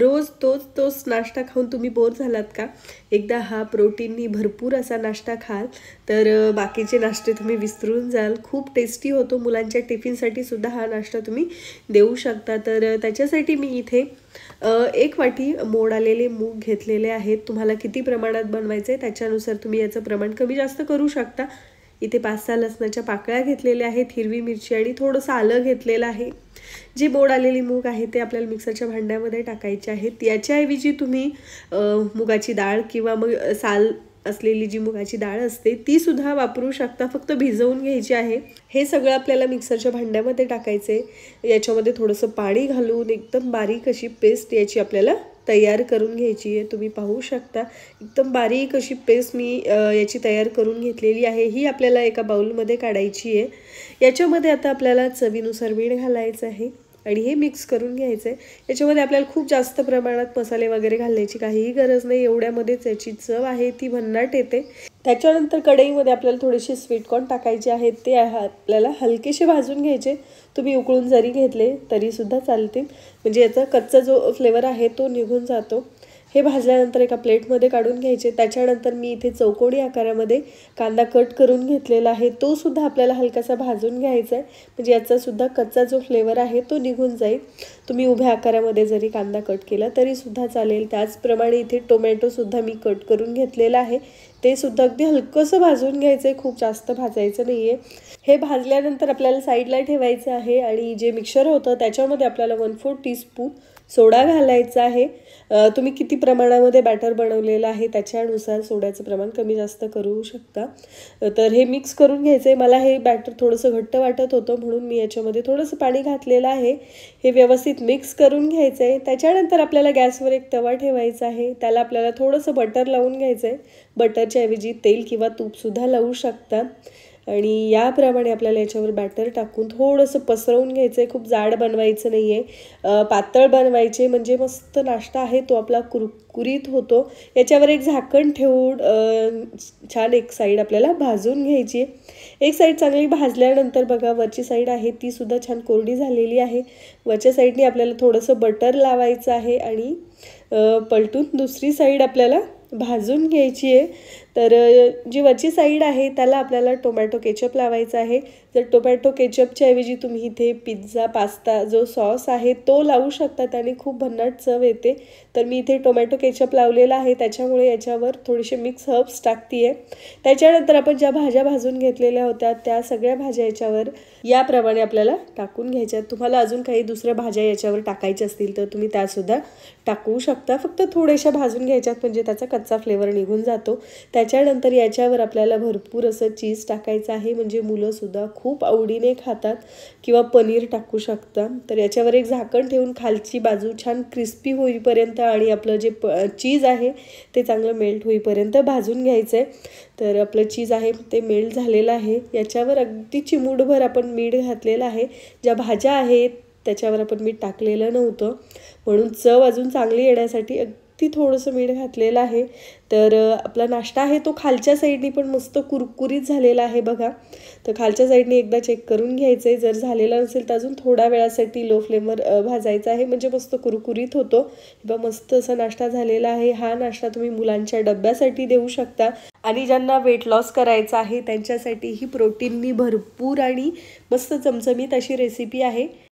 रोज तोच तोच नाश्ता खाऊन तुम्ही बोर झालात का एकदा हा प्रोटीननी भरपूर असा नाश्ता खाल तर बाकीचे नाश्ते तुम्ही विसरून जाल खूप टेस्टी होतो मुलांच्या टिफिनसाठी सुद्धा हा नाश्ता तुम्ही देऊ शकता तर त्याच्यासाठी मी इथे एक वाटी मोड आलेले मूग घेतलेले आहेत तुम्हाला किती प्रमाणात बनवायचे त्याच्यानुसार तुम्ही याचं प्रमाण कमी जास्त करू शकता इथे पाच सहा लसणाच्या पाकळ्या घेतलेल्या आहेत हिरवी मिरची आणि थोडंसं आलं घेतलेलं आहे जी बोड आलेली मूग आहे ते आपल्याला मिक्सरच्या भांड्यामध्ये टाकायचे आहेत याच्याऐवजी तुम्ही मुगाची डाळ किंवा मग साल असलेली जी मुगाची डाळ असते ती सुद्धा वापरू शकता फक्त भिजवून घ्यायची आहे हे सगळं आपल्याला मिक्सरच्या भांड्यामध्ये टाकायचे याच्यामध्ये थोडंसं पाणी घालून एकदम बारीक अशी पेस्ट याची आपल्याला तयार करून घ्यायची आहे तुम्ही पाहू शकता एकदम बारीक अशी पेस्ट मी याची तयार करून घेतलेली आहे ही आपल्याला एका बाउलमध्ये काढायची आहे याच्यामध्ये आता आपल्याला चवीनुसार मीठ घालायचं आहे आणि हे मिक्स करून घ्यायचं आहे याच्यामध्ये आपल्याला खूप जास्त प्रमाणात मसाले वगैरे घालण्याची काहीही गरज नाही एवढ्यामध्येच याची चव आहे ती भन्नाट येते त्याच्यानंतर कढईमध्ये आपल्याला थोडेसे स्वीटकॉर्न टाकायचे आहेत ते आपल्याला हलकेसे भाजून घ्यायचे तुम्ही उकळून जरी घेतले तरीसुद्धा चालतील म्हणजे याचा कच्चा जो फ्लेवर आहे तो निघून जातो हे भाजल्यानंतर एका प्लेटमध्ये काढून घ्यायचे त्याच्यानंतर मी इथे चौकोणी आकारामध्ये कांदा कट करून घेतलेला आहे तो सुद्धा आपल्याला हलकासा भाजून घ्यायचा आहे म्हणजे याचासुद्धा कच्चा जो फ्लेवर आहे तो निघून जाईल तुम्ही उभ्या आकारामध्ये जरी कांदा कट केला तरीसुद्धा चालेल त्याचप्रमाणे इथे टोमॅटोसुद्धा मी कट करून घेतलेला आहे ते सुद्धा अगदी हलकंसं भाजून घ्यायचं आहे खूप जास्त भाजायचं नाही आहे हे भाजल्यानंतर आपल्याला साईडला ठेवायचं आहे आणि जे मिक्सर होतं त्याच्यामध्ये आपल्याला वन फोर टीस्पून सोडा घालायचा आहे तुम्ही किती प्रमाणामध्ये बॅटर बनवलेलं आहे त्याच्यानुसार सोड्याचं प्रमाण कमी जास्त करू शकता तर हे मिक्स करून घ्यायचं आहे मला हे बॅटर थोडंसं घट्ट वाटत होतं म्हणून मी याच्यामध्ये थोडंसं पाणी घातलेलं आहे हे व्यवस्थित मिक्स करून घ्यायचं आहे त्याच्यानंतर आपल्याला गॅसवर एक तवा ठेवायचा आहे त्याला आपल्याला थोडंसं बटर लावून घ्यायचं आहे बटरच्या तेल किंवा तूपसुद्धा लावू शकता आणि याप्रमाणे आपल्याला याच्यावर बॅटर टाकून थोडंसं पसरवून घ्यायचं आहे खूप जाड बनवायचं नाही आहे पातळ बनवायचे म्हणजे मस्त नाश्ता आहे तो आपला कुरकुरीत होतो याच्यावर एक झाकण ठेवून छान एक साईड आपल्याला भाजून घ्यायची आहे एक साईड चांगली भाजल्यानंतर बघा वरची साईड आहे ती सुद्धा छान कोरडी झालेली आहे वरच्या साईडने आपल्याला थोडंसं बटर लावायचं आहे आणि पलटून दुसरी साईड आपल्याला भाजून घ्यायची आहे तर जी वरची साईड आहे त्याला आपल्याला टोमॅटो केचप लावायचा आहे जर टोमॅटो केचपच्या ऐवजी तुम्ही इथे पिझ्झा पास्ता जो सॉस आहे तो लावू शकता त्याने खूप भन्नाट चव येते तर मी इथे टोमॅटो केचप लावलेला आहे त्याच्यामुळे याच्यावर थोडेसे मिक्स हर्ब्स टाकते आहे त्याच्यानंतर आपण ज्या भाज्या भाजून घेतलेल्या होत्या त्या सगळ्या भाज्या याच्यावर याप्रमाणे आपल्याला टाकून घ्यायच्या तुम्हाला अजून काही दुसऱ्या भाज्या याच्यावर टाकायच्या असतील तर तुम्ही त्यासुद्धा टाकू शकता फक्त थोड्याशा भाजून घ्यायच्यात म्हणजे त्याचा कच्चा फ्लेवर निघून जातो त्या त्याच्यानंतर याच्यावर आपल्याला भरपूर असं चीज टाकायचं आहे म्हणजे मुलंसुद्धा खूप आवडीने खातात किंवा पनीर टाकू शकता तर याच्यावर एक झाकण ठेवून खालची बाजू छान क्रिस्पी होईपर्यंत आणि आपलं जे प चीज आहे ते चांगलं मेल्ट होईपर्यंत भाजून घ्यायचं आहे तर आपलं चीज आहे ते मेल्ट झालेलं आहे याच्यावर अगदी चिमूडभर आपण मीठ घातलेलं आहे ज्या भाज्या आहेत त्याच्यावर आपण मीठ टाकलेलं नव्हतं म्हणून चव अजून चांगली येण्यासाठी वरती थोडंसं मीठ घातलेलं आहे तर आपला नाश्ता आहे तो खालच्या साईडनी पण मस्त कुरकुरीत झालेला आहे बघा तर खालच्या साईडने एकदा चेक करून घ्यायचं आहे जर झालेलं नसेल तर अजून थोड्या वेळासाठी लो फ्लेमवर भाजायचा आहे म्हणजे मस्त कुरकुरीत होतो किंवा मस्त असा नाश्ता झालेला आहे हा नाश्ता तुम्ही मुलांच्या डब्यासाठी देऊ शकता आणि ज्यांना वेट लॉस करायचा आहे त्यांच्यासाठी ही प्रोटीननी भरपूर आणि मस्त चमचमीत अशी रेसिपी आहे